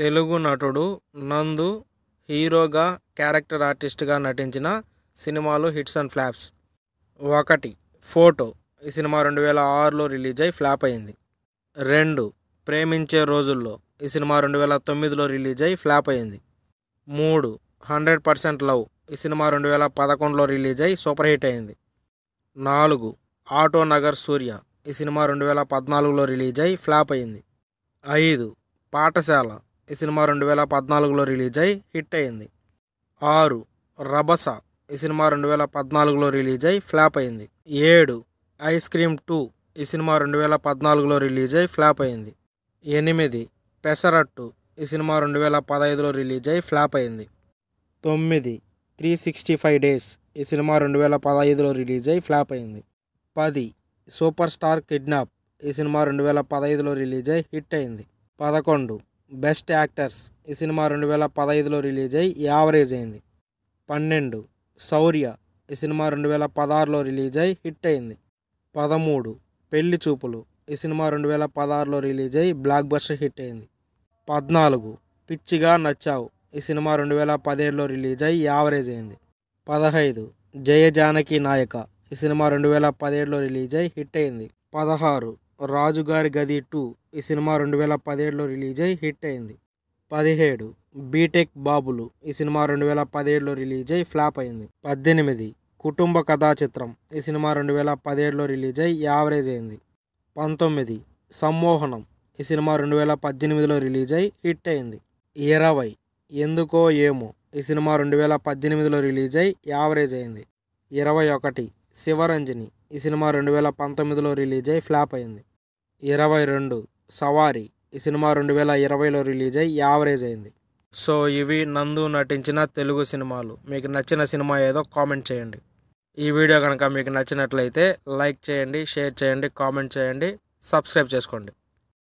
తెలుగు నటుడు నందు హీరోగా క్యారెక్టర్ ఆర్టిస్ట్గా నటించిన సినిమాలు హిట్స్ అండ్ ఫ్లాప్స్ ఒకటి ఫోటో ఈ సినిమా రెండు వేల ఆరులో రిలీజ్ అయి ఫ్లాప్ అయింది రెండు ప్రేమించే రోజుల్లో ఈ సినిమా రెండు వేల తొమ్మిదిలో రిలీజ్ అయి ఫ్లాప్ అయింది మూడు హండ్రెడ్ పర్సెంట్ లవ్ ఈ సినిమా రెండు వేల పదకొండులో రిలీజ్ అయి సూపర్ హిట్ అయింది నాలుగు ఆటో నగర్ సూర్య ఈ సినిమా రెండు వేల పద్నాలుగులో రిలీజ్ అయి ఫ్లాప్ అయింది ఐదు పాఠశాల ఈ సినిమా రెండు వేల పద్నాలుగులో రిలీజ్ అయి హిట్ అయింది ఆరు రభస ఈ సినిమా రెండు వేల పద్నాలుగులో రిలీజ్ అయి ఫ్లాప్ అయింది ఏడు ఐస్ క్రీమ్ టూ ఈ సినిమా రెండు వేల పద్నాలుగులో రిలీజ్ అయి ఫ్లాప్ అయింది ఎనిమిది పెసరట్టు ఈ సినిమా రెండు వేల పదహైదులో రిలీజ్ అయి ఫ్లాప్ అయింది తొమ్మిది త్రీ సిక్స్టీ ఫైవ్ డేస్ ఈ సినిమా రెండు వేల పదహైదులో రిలీజ్ అయి ఫ్లాప్ అయింది పది సూపర్ స్టార్ కిడ్నాప్ ఈ సినిమా రెండు వేల పదహైదులో రిలీజ్ అయి హిట్ అయింది పదకొండు బెస్ట్ యాక్టర్స్ ఈ సినిమా రెండు వేల పదహైదులో రిలీజ్ అయ్యి యావరేజ్ అయింది పన్నెండు శౌర్య ఈ సినిమా రెండు వేల పదహారులో రిలీజ్ అయ్యి హిట్ అయింది పదమూడు పెళ్లి చూపులు ఈ సినిమా రెండు వేల పదహారులో రిలీజ్ అయ్యి బ్లాక్ బస్టర్ హిట్ అయింది పద్నాలుగు పిచ్చిగా నచ్చావు ఈ సినిమా రెండు వేల పదిహేడులో రిలీజ్ అయ్యి యావరేజ్ అయింది పదహైదు జయ జానకి నాయక ఈ సినిమా రెండు వేల పదిహేడులో రిలీజ్ అయ్యి హిట్ అయింది పదహారు రాజుగారి గది టూ ఈ సినిమా రెండు వేల పదిహేడులో రిలీజ్ అయ్యి హిట్ అయింది పదిహేడు బీటెక్ బాబులు ఈ సినిమా రెండు వేల పదిహేడులో రిలీజ్ అయ్యి ఫ్లాప్ అయింది పద్దెనిమిది కుటుంబ కథా చిత్రం ఈ సినిమా రెండు వేల పదిహేడులో రిలీజ్ అయ్యి యావరేజ్ అయింది పంతొమ్మిది సమ్మోహనం ఈ సినిమా రెండు వేల పద్దెనిమిదిలో రిలీజ్ అయ్యి హిట్ అయింది ఇరవై ఎందుకో ఏమో ఈ సినిమా రెండు వేల పద్దెనిమిదిలో రిలీజ్ అయ్యి యావరేజ్ అయింది ఇరవై ఒకటి శివరంజని ఈ సినిమా రెండు వేల పంతొమ్మిదిలో రిలీజ్ అయ్యి ఫ్లాప్ అయింది ఇరవై రెండు సవారి ఈ సినిమా రెండు వేల ఇరవైలో రిలీజ్ అయ్యి యావరేజ్ అయింది సో ఇవి నందు నటించిన తెలుగు సినిమాలు మీకు నచ్చిన సినిమా ఏదో కామెంట్ చేయండి ఈ వీడియో కనుక మీకు నచ్చినట్లయితే లైక్ చేయండి షేర్ చేయండి కామెంట్ చేయండి సబ్స్క్రైబ్ చేసుకోండి